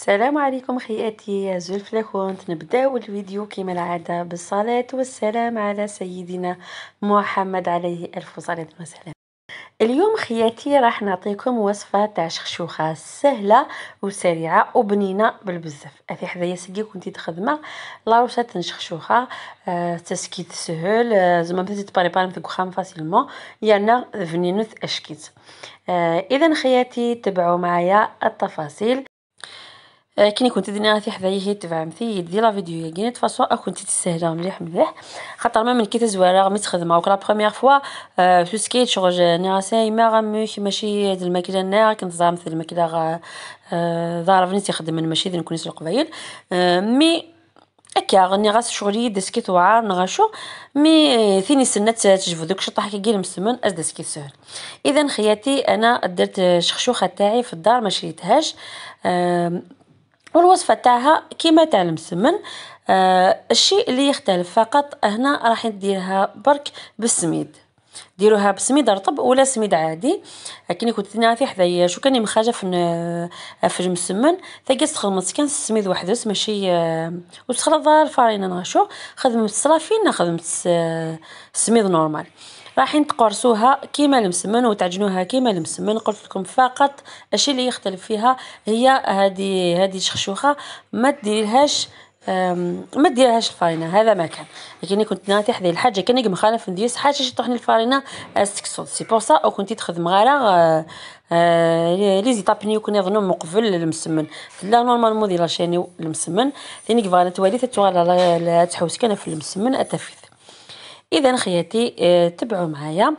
السلام عليكم خياتي يا زول كنت نبداو الفيديو كما العاده بالصلاه والسلام على سيدنا محمد عليه الف صلاه وسلام اليوم خياتي راح نعطيكم وصفه تاع شخشوخه سهله وسريعه وبنينه بالبزاف في حدايا سكي كنتي تخدمه لاروشه شخشوخه أه تسكيت سهل أه زعما بديتي تبريبار مثل خام فاسيلمون يعني فنينوث اشكيت أه اذا خياتي تبعوا معايا التفاصيل كي كنت دينا في حدايا هي مثي دي لا فيديو كي تفاصوا كنت تستاهل مليح مليح خاطر ما من كي تزوارا غمي تخدم وك لا بروميير فوا سو سكيت شغل راسي ما غاموش ماشي هاد الماكله نا كنت زعما مثل الماكله غا ضاربني آه، تخدم من ماشي دين كنيس القبايل آه، مي هكا غني غاس شغلي دسكيت وعار نغاشو مي آه، ثيني سنات تجفو دوك شطح كي مسمن از دسكيت سهل اذا خياتي انا درت شخشوخه تاعي في الدار ما شريتهاش والوصفه تاعها كيما تاع المسمن آه الشيء اللي يختلف فقط هنا راح نديرها برك بالسميد ديروها بسميد رطب ولا سميد عادي لكن كنت في حدايا شو كان مخاجه في في المسمن ثقست خلمت كان السميد وحدس ماشي آه، وتخلط الفرينه نغشو خدمت الصلافين خدمت السميد آه، نورمال رايحين تقرصوها كيما المسمن وتعجنوها كيما المسمن قلت لكم فقط الشيء اللي يختلف فيها هي هذه هذه شخشوخه ما ديرهاش ما ديرهاش الفرينه هذا ما كان لكن كنت ناتي حذي الحاجه كاني مخالف ندير حاجه طحن الفرينه السكسو سي بور سا او كنتي تخدم غير آه، آه، لي زيتاب ني كنا ظنوا من قبل المسمن لا نورمالمون ديال لاشيني المسمن ثاني كفانا توالي تتوغل تحوس كان في المسمن التفيت اذا خياتي آه، تبعوا معايا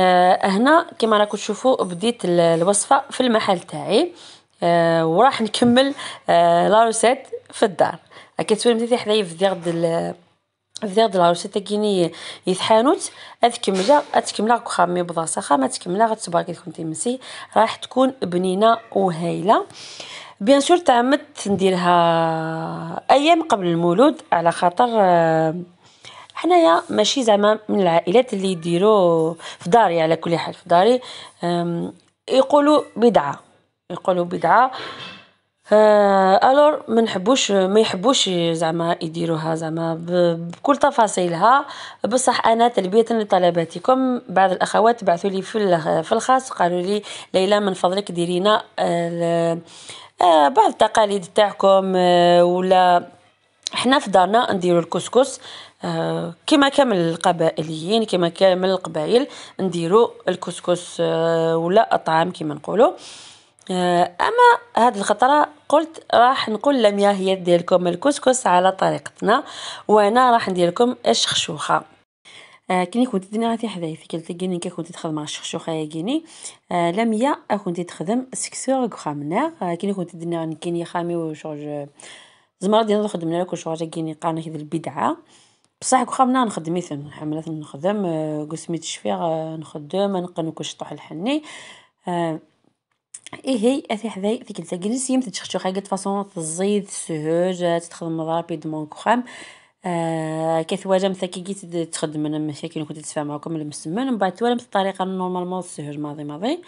آه، هنا كما راكم تشوفوا بديت الوصفه في المحل تاعي آه، وراح نكمل لا روسيت في الدار كتسوي مثلي حدايا في ديار ديال في ديار لا روسيت كيني يتحانوت اتكمله اتكمل راكو خامي بلاصه خامه تكمله غتبارك لكم تيمسي راح تكون بنينه وهايله بيان سور تعمدت نديرها ايام قبل المولود على خاطر حنايا ماشي زعما من العائلات اللي يديروا في داري على كل حال في داري يقولوا بدعه يقولوا بدعه أه، الور ما نحبوش ما يحبوش زعما يديروها زعما بكل تفاصيلها بصح انا تلبيه لطلباتكم بعض الاخوات بعثوا لي في الخاص قالوا لي ليلى من فضلك ديرينا أه، بعض التقاليد تاعكم أه، ولا حنا في دارنا نديرو الكسكس آه، كما كامل القبائليين كما كامل القبائل نديرو الكسكس آه، ولا الطعام كما نقولو آه، اما هاد الخطره قلت راح نقول لميا هي دير لكم الكسكس على طريقتنا وانا راح ندير لكم الشخشوخه آه كني كنت دني غادي حذايفي كنلتقيني كي كنت تخدم مع الشخشوخه يا كيني آه لميا كنت تخدم سكسور كخامنا آه كني كنت دنا غنكيني خامي وشغل زعما غادي نخدم كل شغل كيني قانا هذه البدعه بصح كو خامنا نخدم مثلا حملات نخدم آه، قسميت تشفيغ آه، نخدم نقن كل طوح الحني آه، ايه اثي حذاي ثيك التاكنس يم تشخشو حاجه فاصون تزيد سهوج تخدم رابيدمون كوخام آه واجه مثلا كي جيت تخدم انا مشاكل كنت تدفع معكم المسمن من بعد توالم الطريقه نورمالمون سهوج ماضي ماضي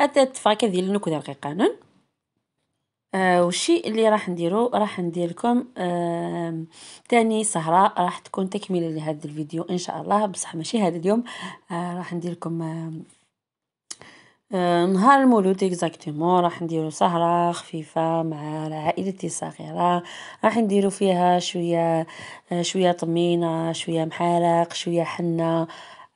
اتات فاكا ديال نكو دقيقه آه، والشيء اللي راح نديرو راح ندير لكم ثاني سهره راح تكون تكمله لهذا الفيديو ان شاء الله بصح ماشي هذا اليوم آه، راح ندير لكم آه، نهار المولود اكزاكتومون راح نديرو سهره خفيفه مع عائلتي الصغيره راح نديرو فيها شويه شويه طمينه شويه محارق شويه حنه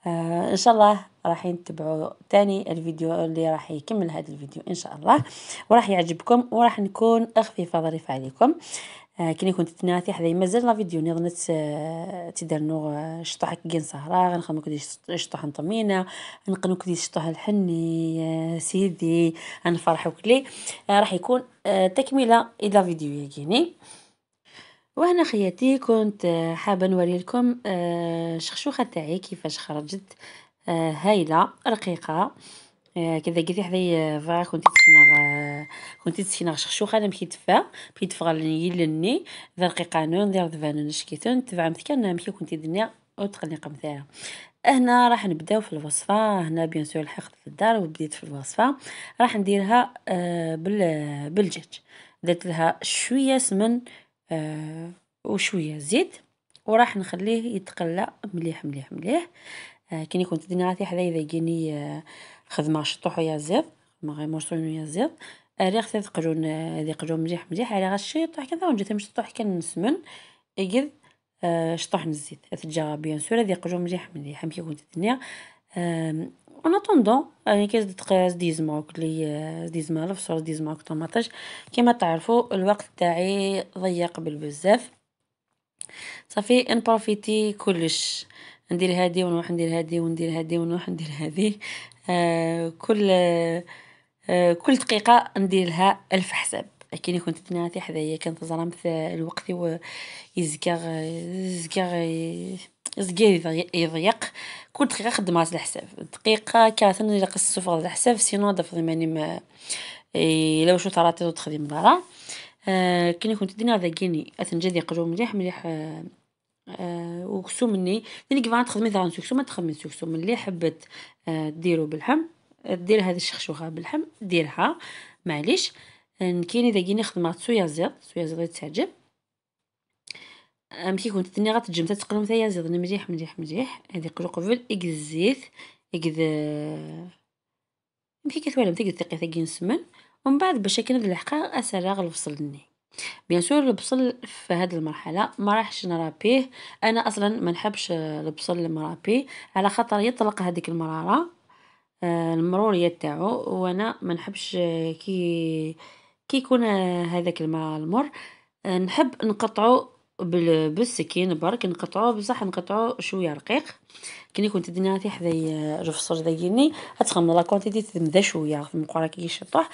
ان شاء الله راح تبعوا تاني الفيديو اللي راح يكمل هذا الفيديو ان شاء الله وراح يعجبكم وراح نكون خفيفه ظريفه عليكم آه كي كنت تناثي حدا مازال لا فيديو غنت آه تيدار نو آه، شطح كي سهرة غنخدمو كدي شطح نطمينة نقنو كدي شطح الحني آه، سيدي غنفرحو كلي آه، راح يكون تكملة إلى فيديو يجيني وهنا خياتي كنت حابة نوري لكم الشخشوخة تاعي كيفاش خرجت آه، هايله رقيقه آه، كذا قلت حذي آه، فرا كنت تسكنغ كنت تسكنغ شخشوخه انا مكي تفا مكي لني يلني ذا نون ذا ذفانون شكيتون تبع مثكن مكي كنت دنيا قم مثاها هنا راح نبداو في الوصفه هنا بيان سور لحقت في الدار وبديت في الوصفه راح نديرها بالدجاج درت لها شويه سمن وشويه زيت وراح نخليه يتقلى مليح مليح مليح آه، كي كنت دينا حدايا ذاقيني آه، خدمة ويا زيض خدمة غير زيض زيت ريغ تيثقلون ذي قلون مليح مليح على غا الشيطوح كذا ونجي شطوح كنسمن إكذ آه، شطوح نزيد تجا بيان سور ذي قلون مليح مليح كي كنت دنيا أنا اتوندون يعني كيزدق زديزموك لي زديزما الفصول زديزموك طوماطاج كيما تعرفو الوقت تاعي ضيق بالبزاف صافي نبروفيتي كلش ندير هادي ونروح ندير هادي وندير هادي ونروح ندير هادي آه كل آه كل دقيقه ندير لها الف حساب لكن كنت تناتي حدايا كانت زرام الوقت و يزكى يضيق كل دقيقه خدمها على الحساب دقيقه كانت الا قص على الحساب سينو دفض ماني ما الا وشو ثراتي تخدم برا آه كي كنت دينا ذاكيني اثنجدي قجو مليح مليح آه آه وكسو مني ملي كيف تخدمي مثلا سكسو ما تخمي سكسو ملي حبت آه، ديرو باللحم دير هذه الشخشوخه باللحم ديرها معليش كاين اذا كيني خدمات صويا زيت صويا زيت تعجب امشي آه، كنت تني غتجم تتقلم ثايا زيت مليح مليح مليح هذه قلو قبل اك الزيت اك ملي كتوالم تيك ثقي ثاكي نسمن ومن بعد باش كنبدا الحقه اسرع الفصل بيان سور البصل في هاد المرحله ما راحش نرابيه انا اصلا ما نحبش البصل المرابي على خاطر يطلق هذيك المراره المروريه تاعو وانا ما نحبش كي كي يكون هذاك الماء المر نحب نقطعو بالسكين برك نقطعو بصح نقطعو شويه رقيق كي يكون تدني حذايا رفصر ذا يني تخمر لا كونتيتي تمدا شويه في المقوره كي يشطح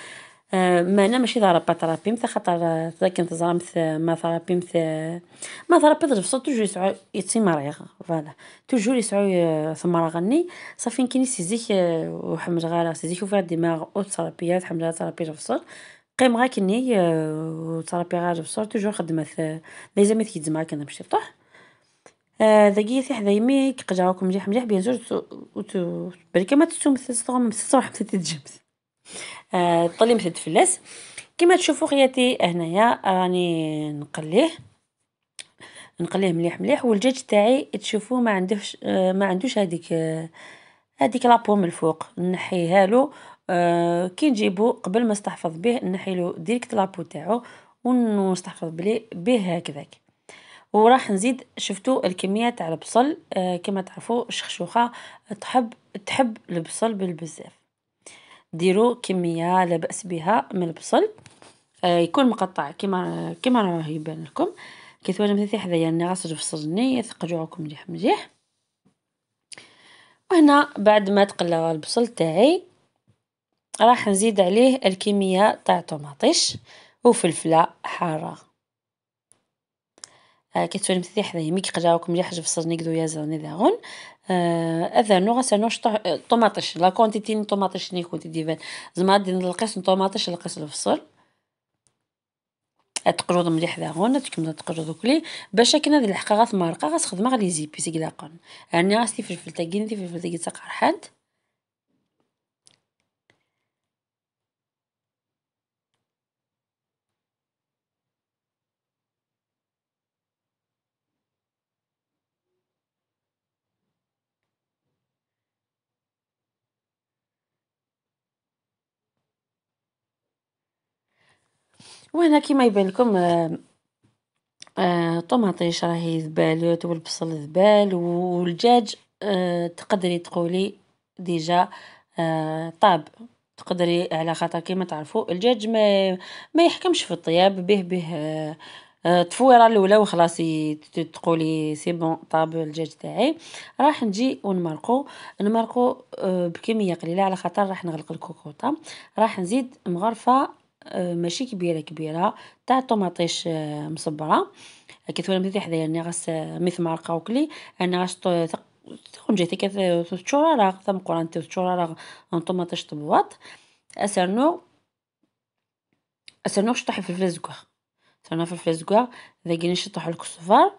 ما انا ماشي ضربة ترابي مثل خاطر كنت تزرا مثل ما ترابي مثل ما ترابي تلبسو توجور يسعو يتسي مريغ فوالا توجور يسعو ثمرا غني صافي كيني آه، سيزيك وحمد غالا سيزيك وفيها دماغ او ترابي حمد غالا ترابي تفصل قيم غا كني آه، ترابي في تفصل توجور خدمة لازم يتكيدزما كان باش يطيح ذاكي آه، في حدا يميك كقجاوكم مليح مليح بيان زوج بريكا ما تسوم تسوم تسوم تسوم تسوم آه، طلي مسد فلاس كيما تشوفوا خياتي هنايا راني نقليه نقليه مليح مليح والدجاج تاعي تشوفوه ما عندوش آه، ما عندوش هذيك هذيك آه، لابو من الفوق نحيها له كي نجيبو قبل ما نستحفظ به نحيلو ديريكت لابو تاعو ونستحفظ به هكذاك وراح نزيد شفتوا الكميه تاع البصل كما تعرفوا الشخشوخه تحب تحب البصل بالبزاف ديرو كمية لا بأس بها من البصل آه، يكون مقطع كيما كيما راه يبان لكم كي ثواني مثلثي حدايا في غنصرف صرني ثقجوعكم مليح مليح وهنا بعد ما تقلى البصل تاعي راح نزيد عليه الكميه تاع طوماطيش وفلفله حاره آه، كتفهم سيدي حدايا مي كيقراوك ملي حجبصر نيكدو يازر نيداغون اذانو آه، غسانو شطح آه، طوماطيش لا كونتيتي طوماطيش ني كونتي ديفان زعما دير القسم طوماطيش القسم الفصل تقرض مليح داغون تكمل تقرض وكلي باش كنا هاد الحقه غتمارقه غتخدم غلي لي زيبيس كلاقون يعني غستي فلفل تاكين فلفل تاكين تاع قرحات وهنا كيما يبان لكم آه, آه، راهي زبالوت والبصل زبال والدجاج آه، تقدري تقولي ديجا آه، طاب تقدري على خاطر كيما تعرفوا الدجاج ما ما يحكمش في الطياب به به تفويره الاولى وخلاص تقولي سي بون طاب الدجاج تاعي راح نجي ونمرقو نمرقو بكميه قليله على خاطر راح نغلق الكوكوطه راح نزيد مغرفه آه، ماشي كبيره كبيره تاع طوماطيش آه، مصبره كي تولي ملي حدايا ني يعني غاس آه، مثمار قاوكلي انا غاس تكون جاتي كذا تشورا راه ثم قران تشورا راه طوماطيش طبوات اسرنو اسرنو شطح في الفلزكوغ اسرنو في الفلزكوغ ذاكين شطح الكسفار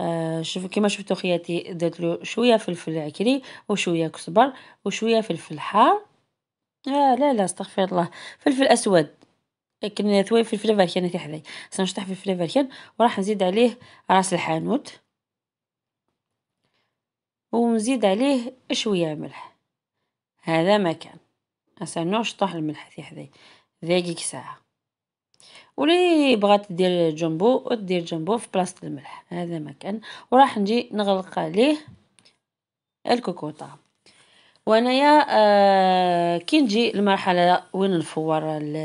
آه شوف كيما شفتو خياتي درت له شويه فلفل عكري وشويه كزبر وشويه فلفل حار آه لا لا استغفر الله فلفل اسود لكن ثوي فلفل فاركان تاع حذاي سنشطح فلفل فاركان وراح نزيد عليه راس الحانوت ونزيد عليه شويه ملح هذا ما كان هسه نشطح الملح تاع حذاي دقيق ساعه ولي بغات دير جامبو دير جامبو في بلاصه الملح هذا ما كان وراح نجي نغلق عليه الكوكوطه وانايا آه، كي نجي لمرحله وين نفور ال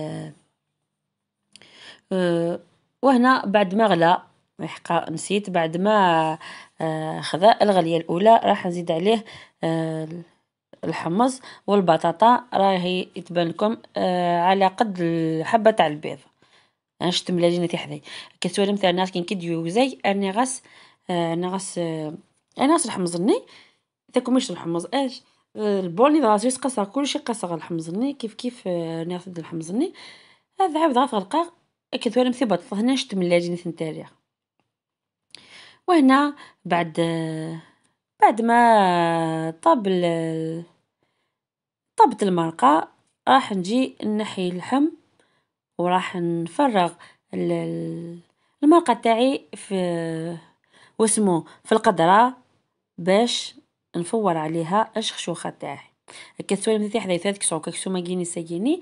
آه، وهنا بعد ما غلا حقا نسيت بعد ما آه، خذا الغليه الاولى راح نزيد عليه الحمص والبطاطا راهي تبان لكم على قد الحبه تاع البيض انا شفت ملاجين تي حداي كسوالم مثلا ناس كي كيديو زي اني غاس انا غاس انا غاس الحمص ني تاكمش الحمص اش آه، البول راسي قصر كلشي قصر الحمزني كيف كيف آه، ناخد الحمزني هذا عاود غا غلقا كتوالم ثبت هنا شت من لاجين ثنتاريا وهنا بعد آه، بعد ما طاب طابت المرقة راح نجي نحي اللحم وراح نفرغ المرقة تاعي في واسمو في القدرة باش نفور عليها الشخشوخه تاعي الكثوه متاعي حدا كسو كسو ماكيني ساكيني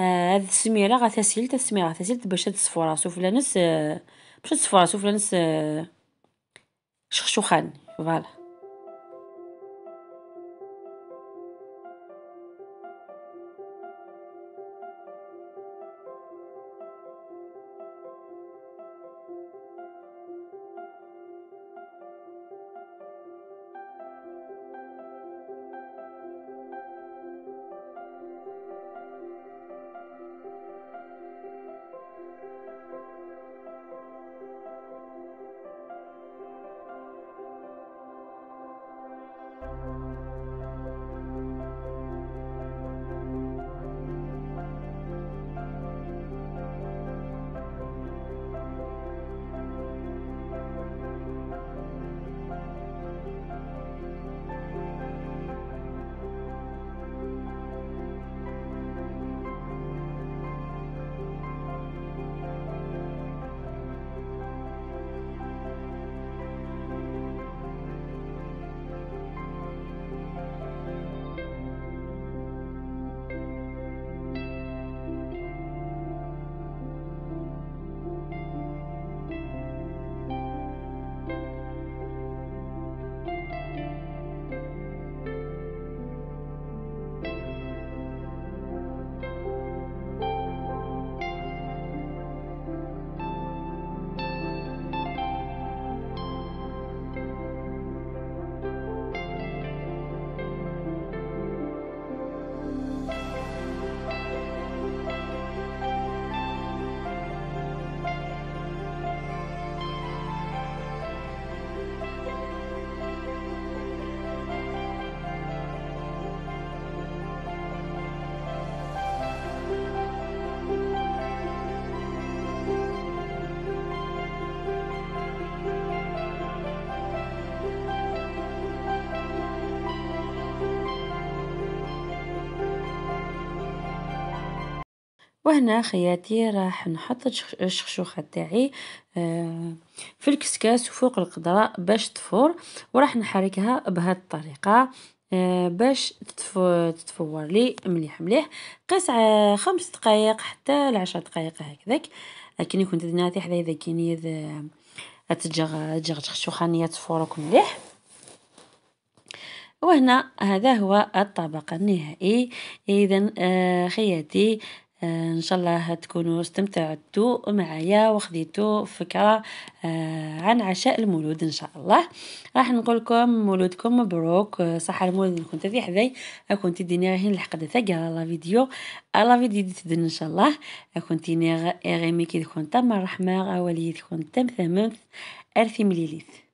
آه، هاد السميره غا السميرة تسميره تسهل باش تصفو راسو فلانس آه، باش تصفو راسو فلانس آه، شخشوخان فوالا وهنا خياتي راح نحط الشخشوخة تاعي آه، في الكسكاس وفوق القدرة باش تفور وراح نحركها بهاد الطريقة آه، باش تتفور لي مليح مليح قيس خمس دقائق حتى لعشر دقائق هكذاك لكن كنت دناتي حدا اذا كاين تجغ تجغ شخشوخانية تفورك مليح وهنا هذا هو الطبق النهائي اذا آه، خياتي آه، ان شاء الله تكونوا استمتعتوا معايا وخديتوا فكره آه، عن عشاء المولود ان شاء الله راح نقول لكم مولودكم مبروك آه، صحه المولود اللي كنت حذاي كنت ديني راهي الحق تاع لا فيديو لا فيديو تدن ان شاء الله كنت ديني غير كي كنت مرحمه وليد كنت تمثمث ثمم ارثي مليليث